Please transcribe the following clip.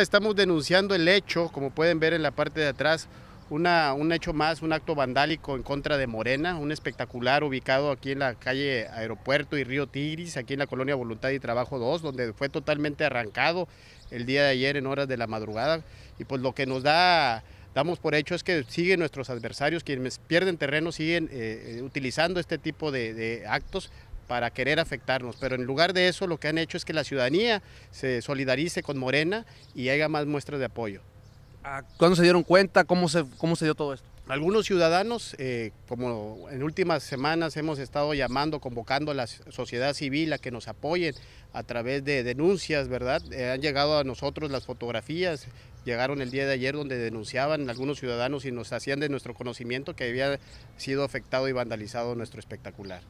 Estamos denunciando el hecho, como pueden ver en la parte de atrás, un hecho más, un acto vandálico en contra de Morena, un espectacular ubicado aquí en la calle Aeropuerto y Río Tigris, aquí en la colonia Voluntad y Trabajo 2, donde fue totalmente arrancado el día de ayer en horas de la madrugada. Y pues lo que nos da damos por hecho es que siguen nuestros adversarios, quienes pierden terreno, siguen eh, eh, utilizando este tipo de actos para querer afectarnos, pero en lugar de eso lo que han hecho es que la ciudadanía se solidarice con Morena y haga más muestras de apoyo. Ah, ¿Cuándo se dieron cuenta? ¿Cómo se, dio todo esto? Algunos ciudadanos, eh, como en últimas semanas hemos estado llamando, convocando a la sociedad civil a que nos apoyen a través de denuncias, ¿verdad? Eh, han llegado a nosotros las fotografías, llegaron el día de ayer donde denunciaban algunos ciudadanos y nos hacían de nuestro conocimiento que había sido afectado y vandalizado nuestro espectacular.